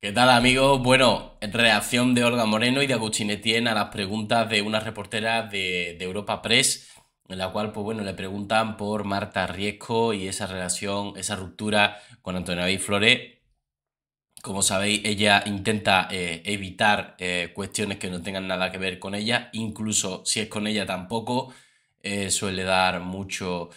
¿Qué tal amigos? Bueno, reacción de Olga Moreno y de Agustín Etienne a las preguntas de una reportera de, Europa Press, en la cual, pues bueno, le preguntan por Marta Riesco y esa relación, esa ruptura con Antonio David Flores. Como sabéis, ella intenta eh, evitar eh, cuestiones que no tengan nada que ver con ella, incluso si es con ella tampoco, eh, suele dar mucho,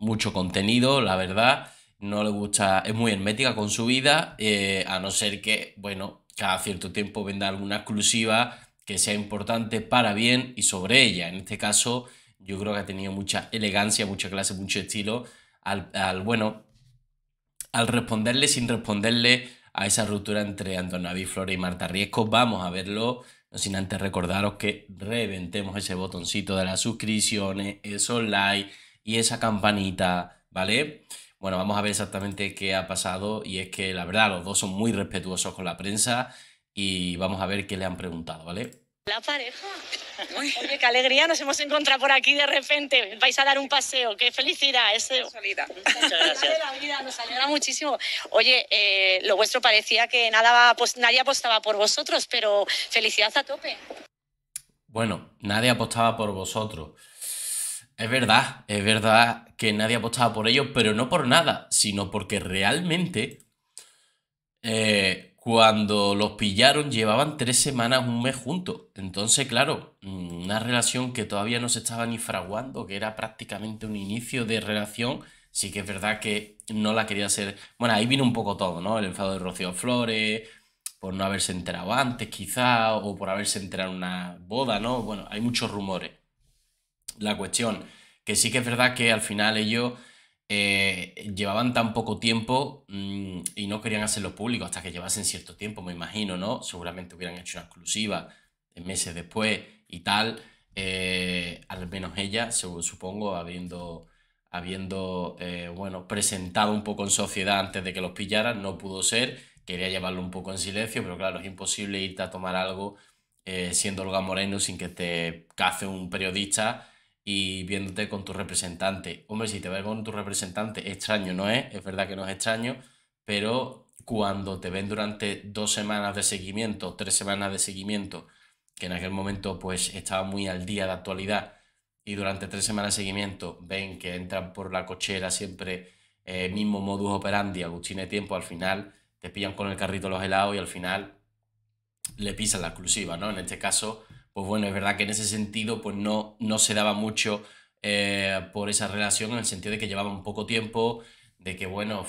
mucho contenido, la verdad no le gusta, es muy hermética con su vida, eh, a no ser que, bueno, cada cierto tiempo venda alguna exclusiva que sea importante para bien y sobre ella. En este caso, yo creo que ha tenido mucha elegancia, mucha clase, mucho estilo al, bueno, al responderle sin responderle a esa ruptura entre Antonavi Flores y Marta Riesco. Vamos a verlo, no sin antes recordaros que reventemos ese botoncito de las suscripciones, esos likes y esa campanita, ¿vale? Bueno, vamos a ver exactamente qué ha pasado y es que la verdad los dos son muy respetuosos con la prensa y vamos a ver qué le han preguntado, ¿vale? La pareja. Oye, qué alegría, nos hemos encontrado por aquí de repente. Vais a dar un paseo, qué felicidad. Ese... Muchas gracias. La vida, nos alegra muchísimo. Oye, eh, lo vuestro parecía que nada, pues, nadie apostaba por vosotros, pero felicidad a tope. Bueno, nadie apostaba por vosotros. Es verdad, es verdad que nadie apostaba por ellos, pero no por nada, sino porque realmente eh, cuando los pillaron llevaban tres semanas, un mes juntos. Entonces, claro, mm, una relación que todavía no se estaba ni fraguando, que era prácticamente un inicio de relación, sí que es verdad que no la quería ser Bueno, ahí vino un poco todo, ¿no? El enfado de Rocío Flores, por no haberse enterado antes, quizá, o por haberse enterado en una boda, ¿no? Bueno, hay muchos rumores la cuestión. Que sí que es verdad que al final ellos eh, llevaban tan poco tiempo mm, y no querían hacerlo público hasta que llevasen cierto tiempo, me imagino, ¿no? Seguramente hubieran hecho una exclusiva eh, meses después y tal. Eh, al menos ella, supongo, habiendo, habiendo bueno, presentado un poco en sociedad antes de que los pillaran, no pudo ser, quería llevarlo un poco en silencio, pero claro, es imposible irte a tomar algo siendo Olga Moreno sin que te cace un periodista y viéndote con tu representante. Hombre, si te ves con tu representante, extraño no es, es verdad que no es extraño, pero cuando te ven durante dos semanas de seguimiento, tres semanas de seguimiento, que en aquel momento pues estaba muy al día de actualidad, y durante tres semanas de seguimiento ven que entran por la cochera siempre eh, mismo modus operandi, Agustín tiempo, al final te pillan con el carrito los helados y al final le pisan la exclusiva, ¿no? En este caso, pues bueno, es verdad que en ese sentido pues no, no se daba mucho eh, por esa relación en el sentido de que llevaba un poco tiempo, de que bueno,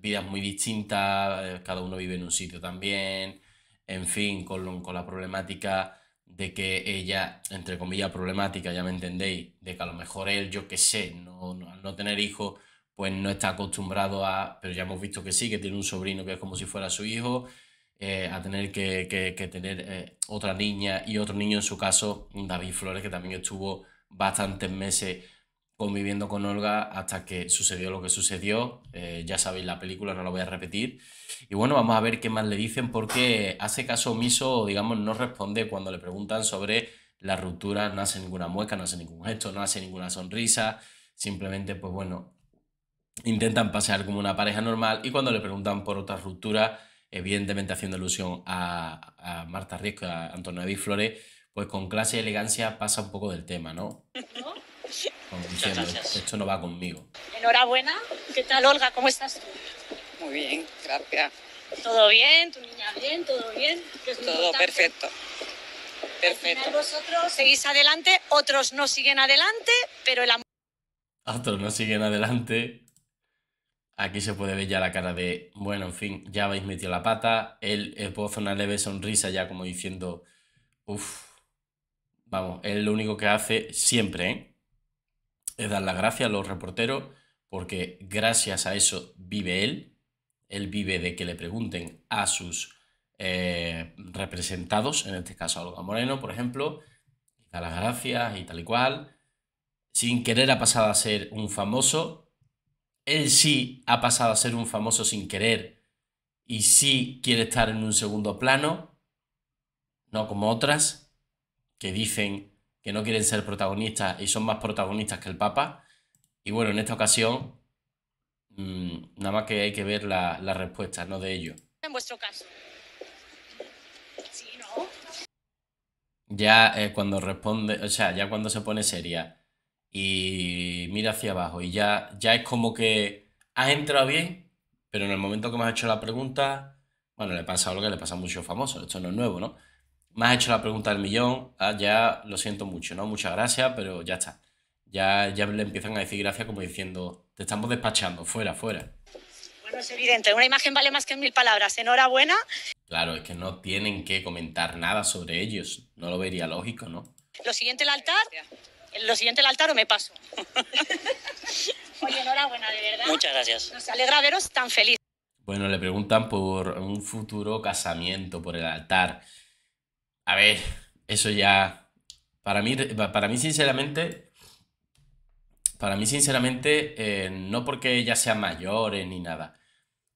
vidas muy distintas, eh, cada uno vive en un sitio también, en fin, con, con la problemática de que ella, entre comillas, problemática, ya me entendéis, de que a lo mejor él, yo qué sé, al no tener hijos, pues no está acostumbrado a, pero ya hemos visto que sí, que tiene un sobrino que es como si fuera su hijo, eh, a tener que, tener eh, otra niña y otro niño, en su caso, David Flores, que también estuvo bastantes meses conviviendo con Olga hasta que sucedió lo que sucedió. Eh, ya sabéis la película, no la voy a repetir. Y bueno, vamos a ver qué más le dicen porque hace caso omiso digamos no responde cuando le preguntan sobre la ruptura, no hace ninguna mueca, no hace ningún gesto, no hace ninguna sonrisa, simplemente pues bueno, intentan pasear como una pareja normal y cuando le preguntan por otra ruptura, evidentemente haciendo alusión a, Marta Riesco, a Antonio David Flores, pues con clase y elegancia pasa un poco del tema, ¿no? ¿No? esto no va conmigo. Enhorabuena. ¿Qué tal, Olga? ¿Cómo estás tú? Muy bien, gracias. ¿Todo bien? ¿Tu niña bien? ¿Todo bien? todo perfecto. Perfecto. Al seguís adelante, otros no siguen adelante, pero el amor... Otros no siguen adelante, Aquí se puede ver ya la cara de, bueno, en fin, ya habéis metido la pata. Él esboza eh, una leve sonrisa ya como diciendo, uff, vamos, él lo único que hace siempre ¿eh? es dar las gracias a los reporteros porque gracias a eso vive él. Él vive de que le pregunten a sus eh, representados, en este caso a Olga Moreno, por ejemplo, y da las gracias y tal y cual. Sin querer ha pasado a ser un famoso, él sí ha pasado a ser un famoso sin querer y sí quiere estar en un segundo plano, no como otras que dicen que no quieren ser protagonistas y son más protagonistas que el Papa. Y bueno, en esta ocasión, mm, nada más que hay que ver la, respuesta, ¿no? De ello En vuestro caso. Ya cuando responde, o sea, ya cuando se pone seria y mira hacia abajo. Y ya, ya es como que has entrado bien, pero en el momento que me has hecho la pregunta, bueno, le pasa algo que le pasa a muchos famosos, esto no es nuevo, ¿no? Me has hecho la pregunta del millón, ah, ya lo siento mucho, ¿no? Muchas gracias, pero ya está. Ya, ya le empiezan a decir gracias como diciendo, te estamos despachando, fuera, fuera. Bueno, es evidente, una imagen vale más que mil palabras, enhorabuena. Claro, es que no tienen que comentar nada sobre ellos, no lo vería lógico, ¿no? Lo siguiente, el altar. Lo siguiente el altar o me paso. Oye, enhorabuena, de verdad. Muchas gracias. Nos alegra veros tan feliz. Bueno, le preguntan por un futuro casamiento, por el altar. A ver, eso ya. Para mí, para mí sinceramente. Para mí, sinceramente, eh, no porque ya sean mayores ni nada.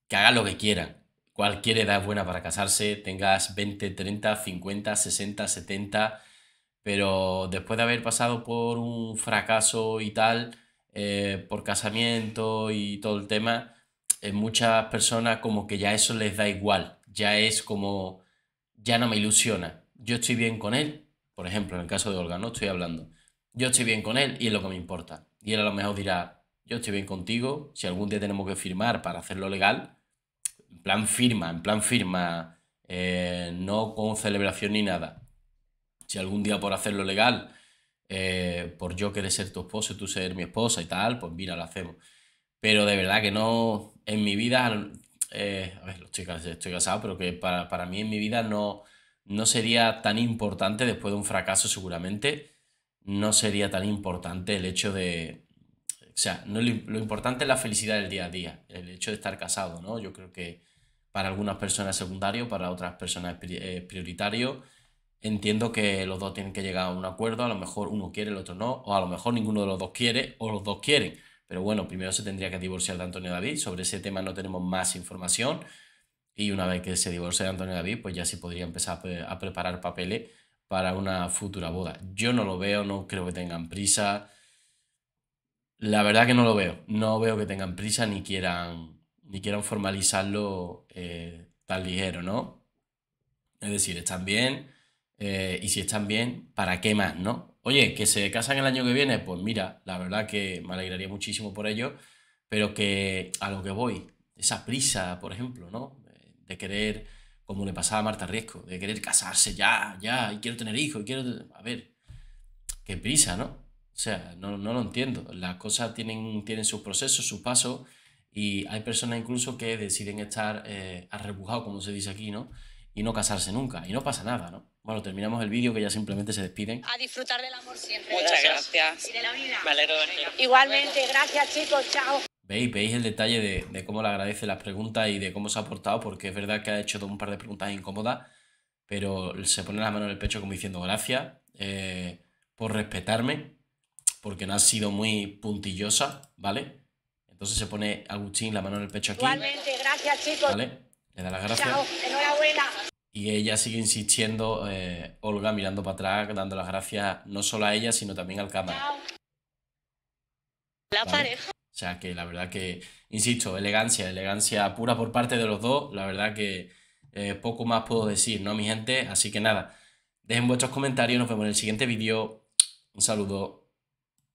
Que haga lo que quieran. Cualquier edad buena para casarse. Tengas 20, 30, 50, 60, 70 pero después de haber pasado por un fracaso y tal, eh, por casamiento y todo el tema, en muchas personas como que ya eso les da igual, ya es como, ya no me ilusiona, yo estoy bien con él, por ejemplo, en el caso de Olga, no estoy hablando, yo estoy bien con él y es lo que me importa. Y él a lo mejor dirá, yo estoy bien contigo, si algún día tenemos que firmar para hacerlo legal, en plan firma, en plan firma, eh, no con celebración ni nada si algún día por hacerlo legal, eh, por yo querer ser tu esposo, y tú ser mi esposa y tal, pues mira, lo hacemos. Pero de verdad que no, en mi vida, eh, a ver, estoy, casado, pero que para, mí en mi vida no, sería tan importante, después de un fracaso seguramente, no sería tan importante el hecho de... O sea, no, lo importante es la felicidad del día a día, el hecho de estar casado, ¿no? Yo creo que para algunas personas es secundario, para otras personas es prioritario entiendo que los dos tienen que llegar a un acuerdo, a lo mejor uno quiere, el otro no, o a lo mejor ninguno de los dos quiere, o los dos quieren. Pero bueno, primero se tendría que divorciar de Antonio David, sobre ese tema no tenemos más información, y una vez que se divorcie de Antonio David, pues ya se podría empezar a preparar papeles para una futura boda. Yo no lo veo, no creo que tengan prisa. La verdad que no lo veo. No veo que tengan prisa ni quieran, ni quieran formalizarlo eh, tan ligero, ¿no? Es decir, están bien, eh, y si están bien, ¿para qué más, no? Oye, que se casan el año que viene, pues mira, la verdad que me alegraría muchísimo por ello, pero que a lo que voy, esa prisa, por ejemplo, ¿no? De querer, como le pasaba a Marta Riesco, de querer casarse ya, ya, y quiero tener hijos, y quiero... A ver, qué prisa, ¿no? O sea, no, lo entiendo. Las cosas tienen, tienen sus procesos, sus pasos, y hay personas incluso que deciden estar eh, arrebujados, como se dice aquí, ¿no? Y no casarse nunca, y no pasa nada, ¿no? Bueno, terminamos el vídeo que ya simplemente se despiden. A disfrutar del amor siempre. Muchas gracias. Y Igualmente, gracias chicos, chao. Veis, veis el detalle de, cómo le agradece las preguntas y de cómo se ha portado, porque es verdad que ha hecho un par de preguntas incómodas, pero se pone la mano en el pecho como diciendo gracias eh, por respetarme, porque no ha sido muy puntillosa, ¿vale? Entonces se pone Agustín la mano en el pecho aquí. Igualmente, gracias chicos. ¿Vale? Le da las gracias. Chao, enhorabuena. Y ella sigue insistiendo, eh, Olga mirando para atrás, dando las gracias no solo a ella, sino también al cámara. La pareja. O sea que la verdad que, insisto, elegancia, elegancia pura por parte de los dos. La verdad que eh, poco más puedo decir, ¿no, mi gente? Así que nada, dejen vuestros comentarios, nos vemos en el siguiente vídeo. Un saludo.